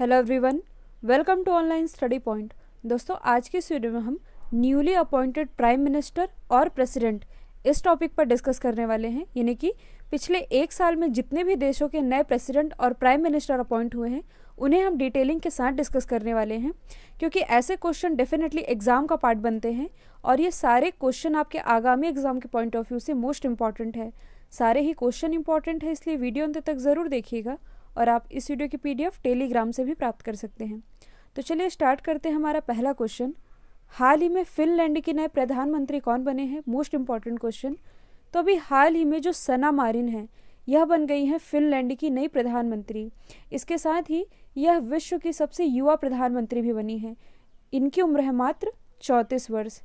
Hello everyone welcome to online study point दोस्तों आज की इस वीडियो में हम न्यूली अपॉइंटेड प्राइम मिनिस्टर और प्रेसिडेंट इस टॉपिक पर डिस्कस करने वाले हैं यानी कि पिछले एक साल में जितने भी देशों के नए प्रेसिडेंट और प्राइम मिनिस्टर अपॉइंट हुए हैं उन्हें हम डिटेलिंग के साथ डिस्कस करने वाले हैं क्योंकि ऐसे क्वेश्चन डेफिनेटली एग्ज़ाम का पार्ट बनते हैं और ये सारे क्वेश्चन आपके आगामी एग्ज़ाम के पॉइंट ऑफ व्यू से मोस्ट इम्पॉर्टेंट है सारे ही क्वेश्चन इंपॉर्टेंट है इसलिए वीडियो अंत तक ज़रूर देखिएगा और आप इस वीडियो की पीडीएफ टेलीग्राम से भी प्राप्त कर सकते हैं तो चलिए स्टार्ट करते हैं हमारा पहला क्वेश्चन हाल ही में फिनलैंड के नए प्रधानमंत्री कौन बने हैं मोस्ट इम्पॉर्टेंट क्वेश्चन तो अभी हाल ही में जो सना मारिन है यह बन गई है फिनलैंड की नई प्रधानमंत्री इसके साथ ही यह विश्व की सबसे युवा प्रधानमंत्री भी बनी है इनकी उम्र है मात्र चौंतीस वर्ष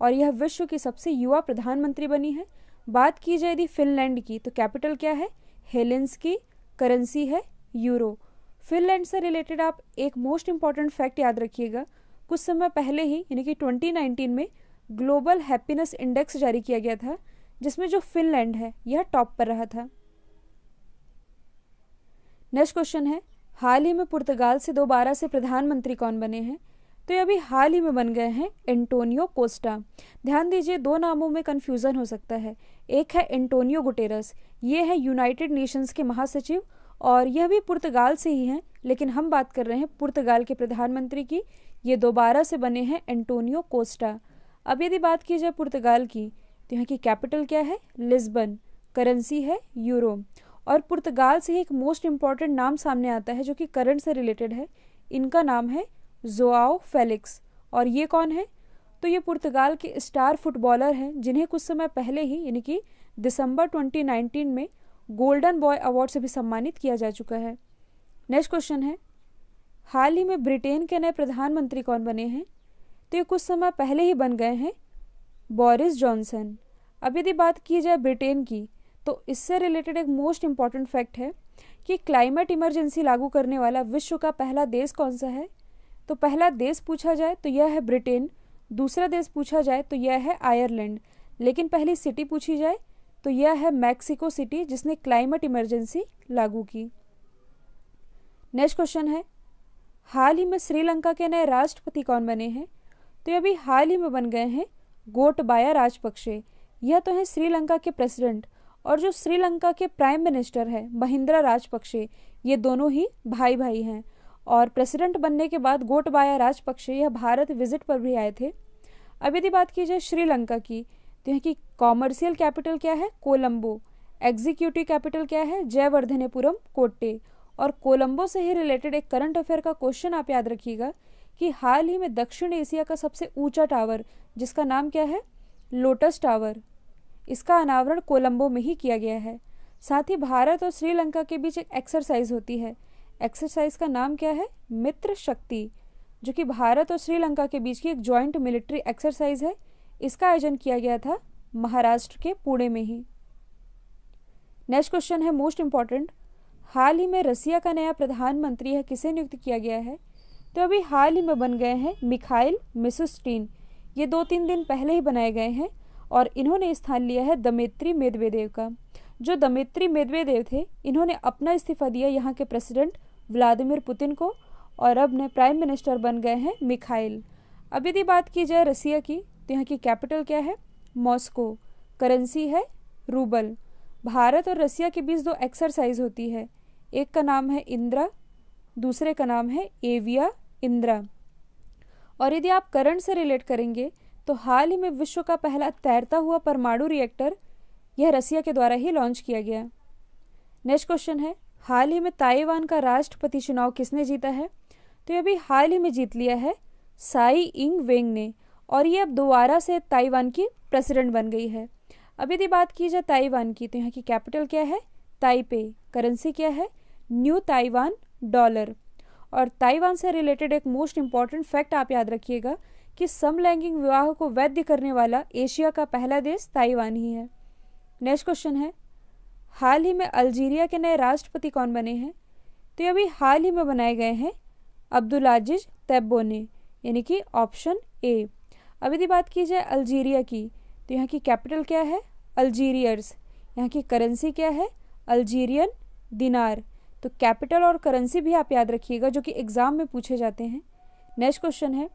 और यह विश्व की सबसे युवा प्रधानमंत्री बनी है बात की जाए यदि फिनलैंड की तो कैपिटल क्या है हेलेंस की करेंसी है यूरो फिनलैंड से रिलेटेड आप एक मोस्ट इम्पॉर्टेंट फैक्ट याद रखिएगा कुछ समय पहले ही यानी कि 2019 में ग्लोबल हैप्पीनेस इंडेक्स जारी किया गया था जिसमें जो फिनलैंड है यह टॉप पर रहा था नेक्स्ट क्वेश्चन है हाल ही में पुर्तगाल से दोबारा से प्रधानमंत्री कौन बने हैं तो ये अभी हाल ही में बन गए हैं एंटोनियो कोस्टा ध्यान दीजिए दो नामों में कन्फ्यूज़न हो सकता है एक है एंटोनियो गुटेरस ये है यूनाइटेड नेशंस के महासचिव और यह भी पुर्तगाल से ही हैं लेकिन हम बात कर रहे हैं पुर्तगाल के प्रधानमंत्री की ये दोबारा से बने हैं एंटोनियो कोस्टा अब यदि बात की जाए पुर्तगाल की तो यहाँ की कैपिटल क्या है लिस्बन करेंसी है यूरो और पुर्तगाल से ही एक मोस्ट इम्पॉर्टेंट नाम सामने आता है जो कि करंट से रिलेटेड है इनका नाम है जोआओ फेलिक्स और ये कौन है तो ये पुर्तगाल के स्टार फुटबॉलर हैं जिन्हें कुछ समय पहले ही यानी कि दिसंबर 2019 में गोल्डन बॉय अवार्ड से भी सम्मानित किया जा चुका है नेक्स्ट क्वेश्चन है हाल ही में ब्रिटेन के नए प्रधानमंत्री कौन बने हैं तो ये कुछ समय पहले ही बन गए हैं बोरिस जॉनसन अब यदि बात की जाए ब्रिटेन की तो इससे रिलेटेड एक मोस्ट इम्पॉर्टेंट फैक्ट है कि क्लाइमेट इमरजेंसी लागू करने वाला विश्व का पहला देश कौन सा है तो पहला देश पूछा जाए तो यह है ब्रिटेन दूसरा देश पूछा जाए तो यह है आयरलैंड लेकिन पहली सिटी पूछी जाए तो यह है मैक्सिको सिटी जिसने क्लाइमेट इमरजेंसी लागू की नेक्स्ट क्वेश्चन है हाल ही में श्रीलंका के नए राष्ट्रपति कौन बने हैं तो अभी हाल ही में बन गए हैं गोटबाया राजपक्षे यह तो है श्रीलंका के प्रेसिडेंट और जो श्रीलंका के प्राइम मिनिस्टर है महिंद्रा राजपक्षे ये दोनों ही भाई भाई हैं और प्रेसिडेंट बनने के बाद गोटबाया राजपक्षे यह भारत विजिट पर भी आए थे अब यदि बात की जाए श्रीलंका की तो हैं कि कॉमर्शियल कैपिटल क्या है कोलंबो एग्जीक्यूटिव कैपिटल क्या है जयवर्धनेपुरम कोटे और कोलंबो से ही रिलेटेड एक करंट अफेयर का क्वेश्चन आप याद रखिएगा कि हाल ही में दक्षिण एशिया का सबसे ऊंचा टावर जिसका नाम क्या है लोटस टावर इसका अनावरण कोलंबो में ही किया गया है साथ ही भारत और श्रीलंका के बीच एक एक्सरसाइज होती है एक्सरसाइज का नाम क्या है मित्र शक्ति जो कि भारत और श्रीलंका के बीच की एक जॉइंट मिलिट्री एक्सरसाइज है इसका आयोजन किया गया था महाराष्ट्र के पुणे में ही नेक्स्ट क्वेश्चन है मोस्ट इम्पॉर्टेंट हाल ही में रसिया का नया प्रधानमंत्री है किसे नियुक्त किया गया है तो अभी हाल ही में बन गए हैं मिखाइल मिसुस्टीन ये दो तीन दिन पहले ही बनाए गए हैं और इन्होंने स्थान लिया है दमित्री मेदवेदेव का जो दमित्री मेदवेदेव थे इन्होंने अपना इस्तीफा दिया यहाँ के प्रेसिडेंट व्लादिमिर पुतिन को और अब ने प्राइम मिनिस्टर बन गए हैं मिखाइल अब यदि बात की जाए रसिया की तो यहाँ की कैपिटल क्या है मॉस्को करेंसी है रूबल भारत और रसिया के बीच दो एक्सरसाइज होती है एक का नाम है इंदिरा दूसरे का नाम है एविया इंदिरा और यदि आप करंट से रिलेट करेंगे तो हाल ही में विश्व का पहला तैरता हुआ परमाणु रिएक्टर यह रसिया के द्वारा ही लॉन्च किया गया नेक्स्ट क्वेश्चन है हाल ही में ताइवान का राष्ट्रपति चुनाव किसने जीता है तो यह भी हाल ही में जीत लिया है साई इंग वेंग ने और ये अब दोबारा से ताइवान की प्रेसिडेंट बन गई है अब यदि बात की जाए ताइवान की तो यहाँ की कैपिटल क्या है ताइपे करेंसी क्या है न्यू ताइवान डॉलर और ताइवान से रिलेटेड एक मोस्ट इम्पॉर्टेंट फैक्ट आप याद रखिएगा कि समलैंगिक विवाह को वैध करने वाला एशिया का पहला देश ताइवान ही है नेक्स्ट क्वेश्चन है हाल ही में अल्जीरिया के नए राष्ट्रपति कौन बने हैं तो ये अभी हाल ही में बनाए गए हैं अब्दुल आजिज तैबोने यानी कि ऑप्शन ए अब यदि बात की जाए अल्जीरिया की तो यहाँ की कैपिटल क्या है अल्जीरियर्स यहाँ की करेंसी क्या है अल्जीरियन दिनार तो कैपिटल और करेंसी भी आप याद रखिएगा जो कि एग्ज़ाम में पूछे जाते हैं नेक्स्ट क्वेश्चन है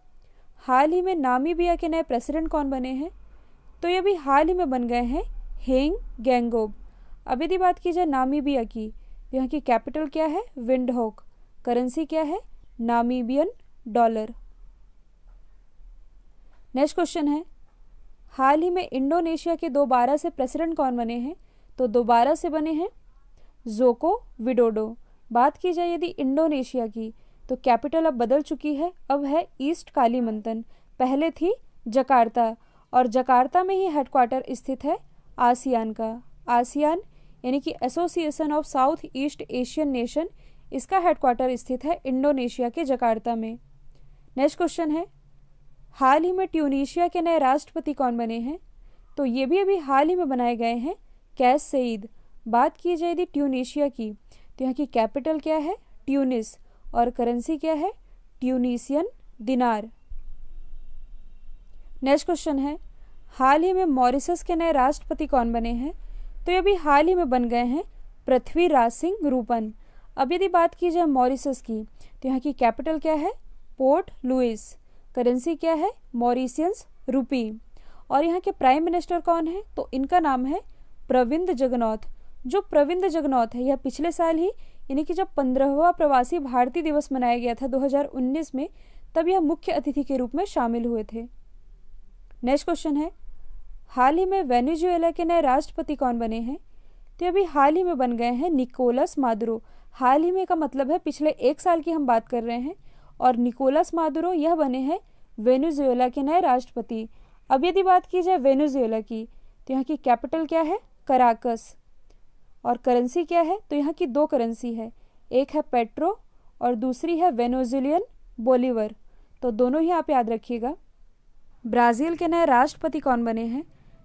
हाल ही में नामीबिया के नए प्रेसिडेंट कौन बने हैं तो ये भी हाल ही में बन गए हैं हेंग गैंगोब अब यदि बात की जाए नामीबिया की तो यहाँ की कैपिटल क्या है विंडहॉक करेंसी क्या है नामीबियन डॉलर नेक्स्ट क्वेश्चन है हाल ही में इंडोनेशिया के दोबारा से प्रेसिडेंट कौन बने हैं तो दोबारा से बने हैं जोको विडोडो बात की जाए यदि इंडोनेशिया की तो कैपिटल अब बदल चुकी है अब है ईस्ट कालीमंतन पहले थी जकार्ता और जकार्ता में ही हेडक्वार्टर स्थित है आसियान का आसियान यानी कि association of South East Asian nation इसका हेडक्वार्टर स्थित है इंडोनेशिया के जकार्ता में नेक्स्ट क्वेश्चन है हाल ही में ट्यूनीशिया के नए राष्ट्रपति कौन बने हैं तो ये भी अभी हाल ही में बनाए गए हैं कैस सईद बात की जाए यदि ट्यूनीशिया की तो यहाँ की कैपिटल क्या है ट्यूनिस और करेंसी क्या है ट्यूनिशियन दिनार नेक्स्ट क्वेश्चन है हाल ही में मॉरिसस के नए राष्ट्रपति कौन बने हैं तो ये अभी हाल ही में बन गए हैं पृथ्वीराज सिंह रूपन अब यदि बात की जाए मॉरिसस की तो यहाँ की कैपिटल क्या है पोर्ट लुइस करेंसी क्या है मॉरिशियंस रूपी और यहाँ के प्राइम मिनिस्टर कौन है तो इनका नाम है प्रविंद जगन्नाथ जो प्रविंद जगन्नाथ है यह पिछले साल ही यानी कि जब पंद्रहवा प्रवासी भारतीय दिवस मनाया गया था 2019 में तब यह मुख्य अतिथि के रूप में शामिल हुए थे नेक्स्ट क्वेश्चन है हाल ही में वेनेजुएला के नए राष्ट्रपति कौन बने हैं तो अभी हाल ही में बन गए हैं निकोलस मादुरो हाल ही में का मतलब है पिछले एक साल की हम बात कर रहे हैं और निकोलस मादुरो यह बने हैं वेनेजुएला के नए राष्ट्रपति अब यदि बात की जाए वेनेजुएला की तो यहाँ की कैपिटल क्या है कराकस और करेंसी क्या है तो यहाँ की दो करेंसी है एक है पेट्रो और दूसरी है वेनेजुलियन बोलीवर तो दोनों ही आप याद रखिएगा ब्राज़ील के नए राष्ट्रपति कौन बने हैं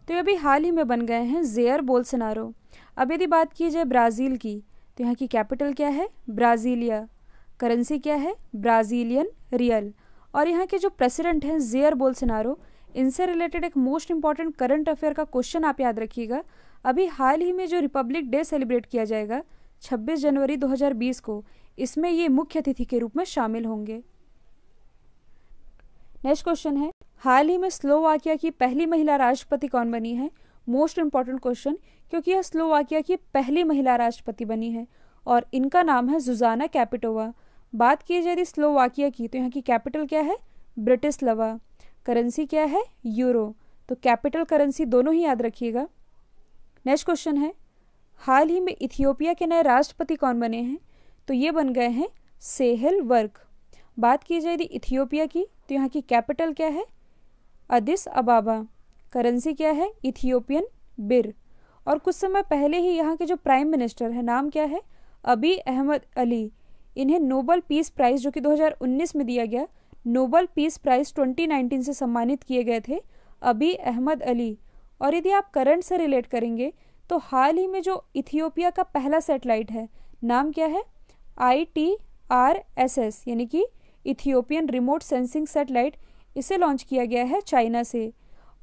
तो ये अभी हाल ही में बन गए हैं जेयर बोलसनारो अब यदि बात की जाए ब्राज़ील की तो यहाँ की कैपिटल क्या है ब्राज़ीलिया करेंसी क्या है ब्राज़ीलियन रियल और यहाँ के जो प्रेसिडेंट हैं जेयर बोलसनारो इनसे रिलेटेड एक मोस्ट इंपॉर्टेंट करंट अफेयर का क्वेश्चन आप याद रखिएगा अभी हाल ही में जो रिपब्लिक डे सेलिब्रेट किया जाएगा 26 जनवरी 2020 को इसमें ये मुख्य अतिथि के रूप में शामिल होंगे नेक्स्ट क्वेश्चन है हाल ही में स्लोवाकिया की पहली महिला राष्ट्रपति कौन बनी है मोस्ट इम्पॉर्टेंट क्वेश्चन क्योंकि यह स्लोवाकिया की पहली महिला राष्ट्रपति बनी है और इनका नाम है जुजाना कैपिटोवा बात की जा रही स्लोवाकिया की तो यहाँ की कैपिटल क्या है ब्रिटिश लवा करेंसी क्या है यूरो तो कैपिटल करेंसी दोनों ही याद रखिएगा नेक्स्ट क्वेश्चन है हाल ही में इथियोपिया के नए राष्ट्रपति कौन बने हैं तो ये बन गए हैं सेहल वर्क बात की जा रही इथियोपिया की तो यहाँ की कैपिटल क्या है अदिस अबाबा करेंसी क्या है इथियोपियन बिर और कुछ समय पहले ही यहाँ के जो प्राइम मिनिस्टर है नाम क्या है अबी अहमद अली इन्हें नोबल पीस प्राइज़ जो कि 2019 में दिया गया नोबल पीस प्राइज़ 2019 से सम्मानित किए गए थे अभी अहमद अली और यदि आप करंट से रिलेट करेंगे तो हाल ही में जो इथियोपिया का पहला सेटेलाइट है नाम क्या है I T R S S यानी कि इथियोपियन रिमोट सेंसिंग सेटेलाइट इसे लॉन्च किया गया है चाइना से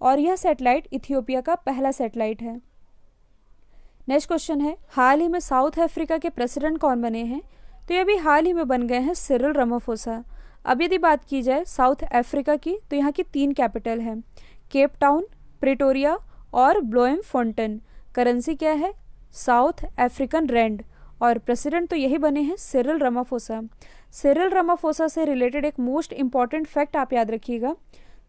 और यह सेटेलाइट इथियोपिया का पहला सेटेलाइट है नेक्स्ट क्वेश्चन है हाल ही में साउथ अफ्रीका के प्रेसिडेंट कौन बने हैं तो ये अभी हाल ही में बन गए हैं सिरल रमाफोसा अब यदि बात की जाए साउथ अफ्रीका की तो यहाँ की तीन कैपिटल हैं केप टाउन प्रिटोरिया और ब्लोएम फोंटन करेंसी क्या है साउथ अफ्रीकन रेंड और प्रेसिडेंट तो यही बने हैं सिरल रमाफोसा सिरल रमाफोसा से रिलेटेड एक मोस्ट इम्पॉर्टेंट फैक्ट आप याद रखिएगा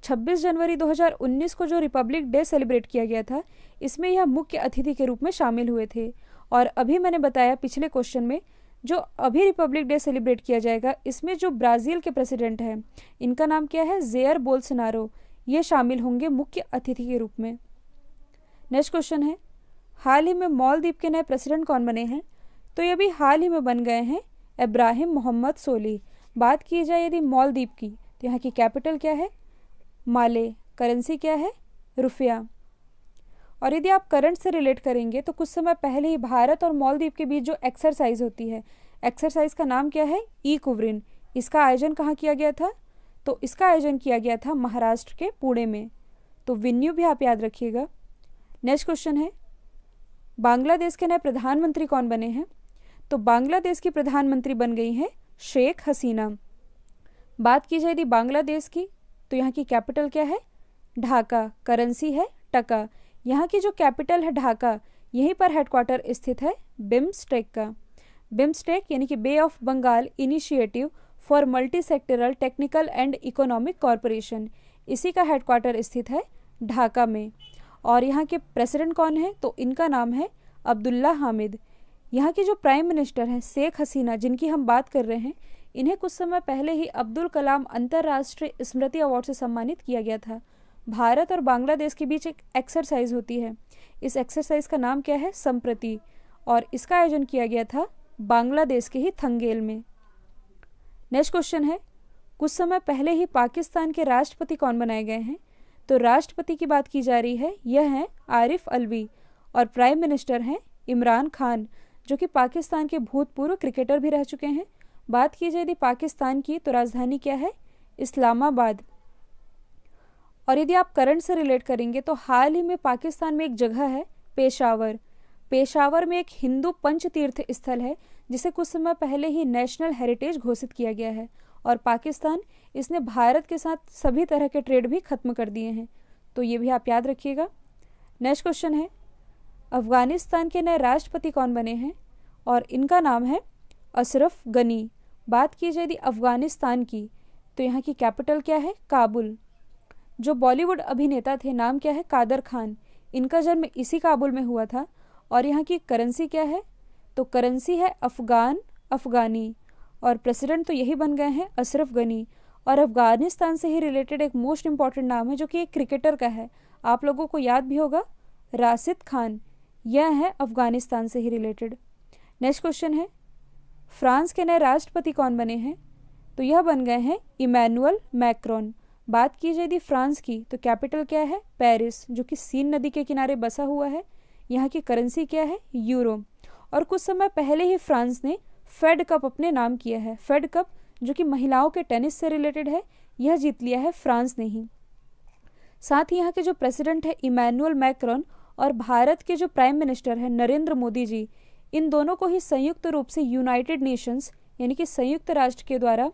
26 जनवरी 2019 को जो रिपब्लिक डे सेलिब्रेट किया गया था इसमें यह मुख्य अतिथि के रूप में शामिल हुए थे और अभी मैंने बताया पिछले क्वेश्चन में जो अभी रिपब्लिक डे सेलिब्रेट किया जाएगा इसमें जो ब्राज़ील के प्रेसिडेंट हैं इनका नाम क्या है जेयर बोलसनारो ये शामिल होंगे मुख्य अतिथि के रूप में नेक्स्ट क्वेश्चन है हाल ही में मॉलदीप के नए प्रेसिडेंट कौन बने हैं तो ये भी हाल ही में बन गए हैं इब्राहिम मोहम्मद सोली बात की जाए यदि मॉलदीप की तो यहाँ की कैपिटल क्या है माले करेंसी क्या है रुपया और यदि आप करंट से रिलेट करेंगे तो कुछ समय पहले ही भारत और मालदीव के बीच जो एक्सरसाइज होती है एक्सरसाइज का नाम क्या है ई कुवरिन इसका आयोजन कहाँ किया गया था तो इसका आयोजन किया गया था महाराष्ट्र के पुणे में तो विन्यू भी आप याद रखिएगा नेक्स्ट क्वेश्चन है बांग्लादेश के नए प्रधानमंत्री कौन बने हैं तो बांग्लादेश की प्रधानमंत्री बन गई हैं शेख हसीना बात की जाए यदि बांग्लादेश की तो यहाँ की कैपिटल क्या है ढाका करेंसी है टका यहाँ की जो कैपिटल है ढाका यहीं पर हेडक्वार्टर स्थित है बिम्स्टेक का बिम्स्टेक यानी कि bay of Bengal initiative for multi sectoral technical and economic corporation इसी का हेडक्वार्टर स्थित है ढाका में और यहाँ के प्रेसिडेंट कौन है तो इनका नाम है अब्दुल्ला हामिद यहाँ के जो प्राइम मिनिस्टर हैं शेख हसीना जिनकी हम बात कर रहे हैं इन्हें कुछ समय पहले ही अब्दुल कलाम अंतर्राष्ट्रीय स्मृति अवार्ड से सम्मानित किया गया था भारत और बांग्लादेश के बीच एक एक्सरसाइज होती है इस एक्सरसाइज का नाम क्या है संप्रति और इसका आयोजन किया गया था बांग्लादेश के ही थंगेल में नेक्स्ट क्वेश्चन है कुछ समय पहले ही पाकिस्तान के राष्ट्रपति कौन बनाए गए हैं तो राष्ट्रपति की बात की जा रही है यह हैं आरिफ अलवी और प्राइम मिनिस्टर हैं इमरान खान जो कि पाकिस्तान के भूतपूर्व क्रिकेटर भी रह चुके हैं बात की जाए यदि पाकिस्तान की तो राजधानी क्या है इस्लामाबाद और यदि आप करंट से रिलेट करेंगे तो हाल ही में पाकिस्तान में एक जगह है पेशावर पेशावर में एक हिंदू पंच तीर्थ स्थल है जिसे कुछ समय पहले ही नेशनल हेरिटेज घोषित किया गया है और पाकिस्तान इसने भारत के साथ सभी तरह के ट्रेड भी खत्म कर दिए हैं तो ये भी आप याद रखिएगा नेक्स्ट क्वेश्चन है अफगानिस्तान के नए राष्ट्रपति कौन बने हैं और इनका नाम है अशरफ गनी बात की जाए यदि अफगानिस्तान की तो यहाँ की कैपिटल क्या है काबुल जो बॉलीवुड अभिनेता थे नाम क्या है कादर खान इनका जन्म इसी काबुल में हुआ था और यहाँ की करेंसी क्या है तो करेंसी है अफ़गान अफ़गानी और प्रेसिडेंट तो यही बन गए हैं अशरफ गनी और अफ़गानिस्तान से ही रिलेटेड एक मोस्ट इम्पॉर्टेंट नाम है जो कि एक क्रिकेटर का है आप लोगों को याद भी होगा राशिद खान यह है अफ़गानिस्तान से ही रिलेटेड नेक्स्ट क्वेश्चन है फ्रांस के नए राष्ट्रपति कौन बने हैं तो यह बन गए हैं इमैनुअल मैक्रॉन बात की जाए यदि फ्रांस की तो कैपिटल क्या है पेरिस जो कि सीन नदी के किनारे बसा हुआ है यहाँ की करेंसी क्या है यूरो और कुछ समय पहले ही फ्रांस ने फेड कप अपने नाम किया है फेड कप जो कि महिलाओं के टेनिस से रिलेटेड है यह जीत लिया है फ्रांस ने ही साथ ही यहाँ के जो प्रेसिडेंट है इमैनुअल मैक्रॉन और भारत के जो प्राइम मिनिस्टर हैं नरेंद्र मोदी जी इन दोनों को ही संयुक्त रूप से यूनाइटेड नेशंस यानी कि संयुक्त राष्ट्र के द्वारा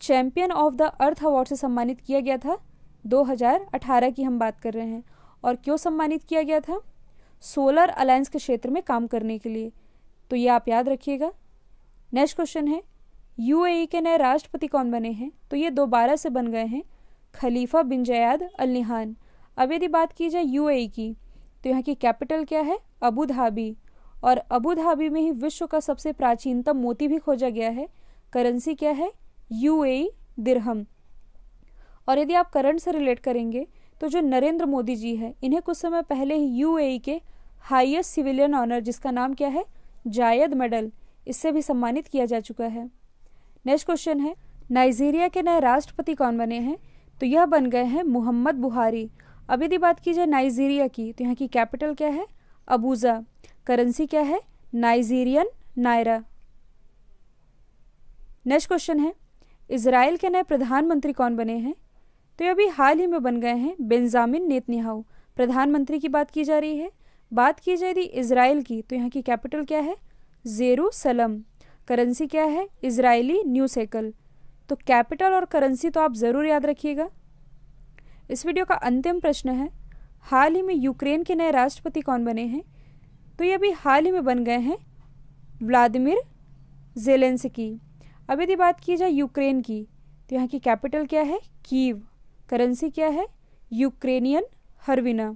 champion of the earth award से सम्मानित किया गया था 2018 की हम बात कर रहे हैं और क्यों सम्मानित किया गया था सोलर अलायंस के क्षेत्र में काम करने के लिए तो ये आप याद रखिएगा नेक्स्ट क्वेश्चन है यूएई के नए राष्ट्रपति कौन बने हैं तो ये दोबारा से बन गए हैं खलीफा बिन जयाद अल निहान अब यदि बात की जाए यूएई की तो यहाँ की कैपिटल क्या है अबू धाबी और अबू धाबी में ही विश्व का सबसे प्राचीनतम मोती भी खोजा गया है करेंसी क्या है यू दिरहम और यदि आप करंट से रिलेट करेंगे तो जो नरेंद्र मोदी जी हैं इन्हें कुछ समय पहले ही U K highest civilian honour जिसका नाम क्या है जायद मेडल इससे भी सम्मानित किया जा चुका है नेक्स्ट क्वेश्चन है नाइजीरिया के नए राष्ट्रपति कौन बने हैं तो यह बन गए हैं मोहम्मद बुहारी अब यदि बात की जाए नाइजीरिया की तो यहाँ की कैपिटल क्या है अबूजा करेंसी क्या है नाइजीरियन नायरा नेक्स्ट क्वेश्चन है इसराइल के नए प्रधानमंत्री कौन बने हैं तो ये अभी हाल ही में बन गए हैं बेंजामिन नेतन्याहू प्रधानमंत्री की बात की जा रही है बात की जा रही इसराइल की तो यहाँ की कैपिटल क्या है जेरूसलम करेंसी क्या है इसराइली न्यू सेकल तो कैपिटल और करेंसी तो आप ज़रूर याद रखिएगा इस वीडियो का अंतिम प्रश्न है हाल ही में यूक्रेन के नए राष्ट्रपति कौन बने हैं तो ये अभी हाल ही में बन गए हैं व्लादिमिर जेलेंसकी अब यदि बात की जाए यूक्रेन की तो यहाँ की कैपिटल क्या है कीव करेंसी क्या है यूक्रेनियन हरविना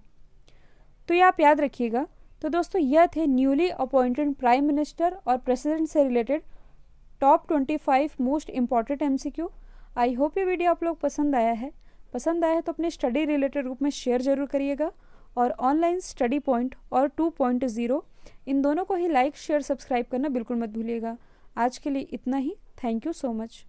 तो ये आप याद रखिएगा तो दोस्तों यह थे न्यूली अपॉइंटेड प्राइम मिनिस्टर और प्रेसिडेंट से related top 25 most important MCQ I hope ये वीडियो आप लोग पसंद आया है पसंद आया है तो अपने स्टडी रिलेटेड रूप में शेयर जरूर करिएगा और ऑनलाइन स्टडी पॉइंट और 2.0 इन दोनों को ही लाइक शेयर सब्सक्राइब करना बिल्कुल मत भूलिएगा आज के लिए इतना ही Thank you so much.